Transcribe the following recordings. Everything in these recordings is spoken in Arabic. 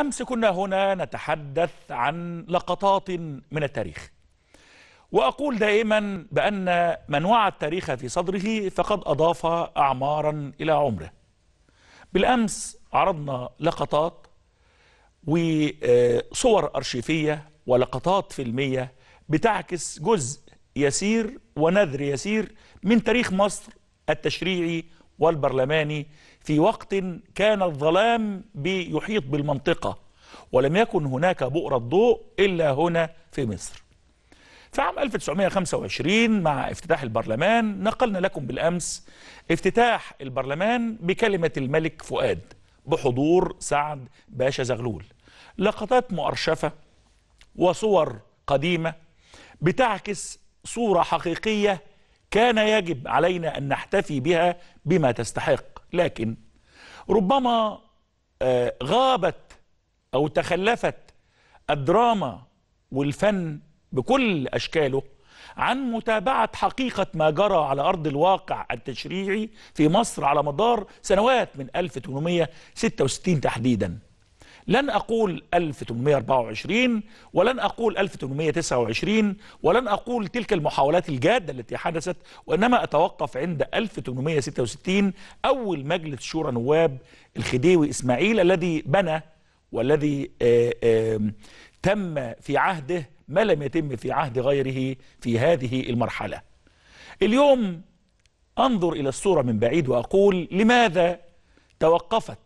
أمس كنا هنا نتحدث عن لقطات من التاريخ وأقول دائما بأن من وعى التاريخ في صدره فقد أضاف أعمارا إلى عمره بالأمس عرضنا لقطات وصور أرشيفية ولقطات فيلمية بتعكس جزء يسير ونذر يسير من تاريخ مصر التشريعي والبرلماني في وقت كان الظلام بيحيط بالمنطقة ولم يكن هناك بؤرة ضوء إلا هنا في مصر في عام 1925 مع افتتاح البرلمان نقلنا لكم بالأمس افتتاح البرلمان بكلمة الملك فؤاد بحضور سعد باشا زغلول لقطات مؤرشفة وصور قديمة بتعكس صورة حقيقية كان يجب علينا أن نحتفي بها بما تستحق لكن ربما آه، غابت أو تخلفت الدراما والفن بكل أشكاله عن متابعة حقيقة ما جرى على أرض الواقع التشريعي في مصر على مدار سنوات من 1866 تحديداً لن أقول 1824 ولن أقول 1829 ولن أقول تلك المحاولات الجادة التي حدثت وإنما أتوقف عند 1866 أول مجلس شورى نواب الخديوي إسماعيل الذي بنى والذي آه، آه، تم في عهده ما لم يتم في عهد غيره في هذه المرحلة اليوم أنظر إلى الصورة من بعيد وأقول لماذا توقفت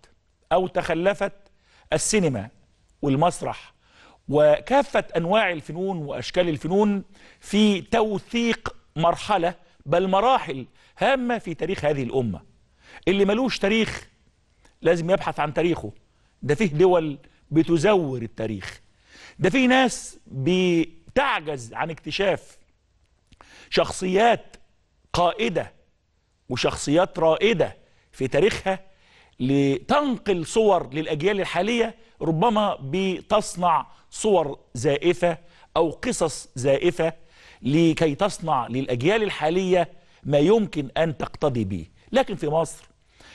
أو تخلفت السينما والمسرح وكافة أنواع الفنون وأشكال الفنون في توثيق مرحلة بل مراحل هامة في تاريخ هذه الأمة اللي ملوش تاريخ لازم يبحث عن تاريخه ده فيه دول بتزور التاريخ ده فيه ناس بتعجز عن اكتشاف شخصيات قائدة وشخصيات رائدة في تاريخها لتنقل صور للأجيال الحالية ربما بتصنع صور زائفة أو قصص زائفة لكي تصنع للأجيال الحالية ما يمكن أن تقتضي به لكن في مصر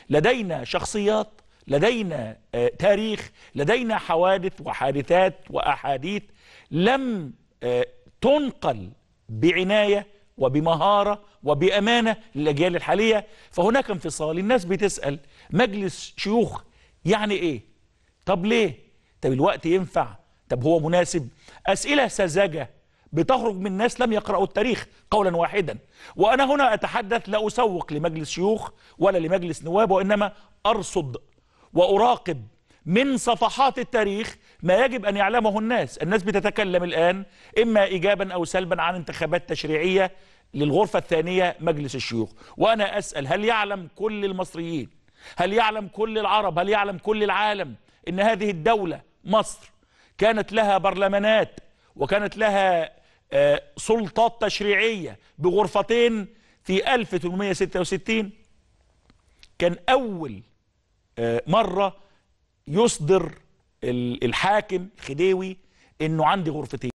لدينا شخصيات لدينا آه، تاريخ لدينا حوادث وحادثات وأحاديث لم آه، تنقل بعناية وبمهارة وبأمانة للأجيال الحالية فهناك انفصال الناس بتسأل مجلس شيوخ يعني إيه طب ليه طب الوقت ينفع طب هو مناسب أسئلة سذجة بتخرج من ناس لم يقرأوا التاريخ قولا واحدا وأنا هنا أتحدث لا أسوق لمجلس شيوخ ولا لمجلس نواب وإنما أرصد وأراقب من صفحات التاريخ ما يجب أن يعلمه الناس الناس بتتكلم الآن إما إيجابا أو سلبا عن انتخابات تشريعية للغرفة الثانية مجلس الشيوخ وأنا أسأل هل يعلم كل المصريين هل يعلم كل العرب هل يعلم كل العالم أن هذه الدولة مصر كانت لها برلمانات وكانت لها آه، سلطات تشريعية بغرفتين في 1866 كان أول آه، مرة يصدر الحاكم خديوي انه عندي غرفتين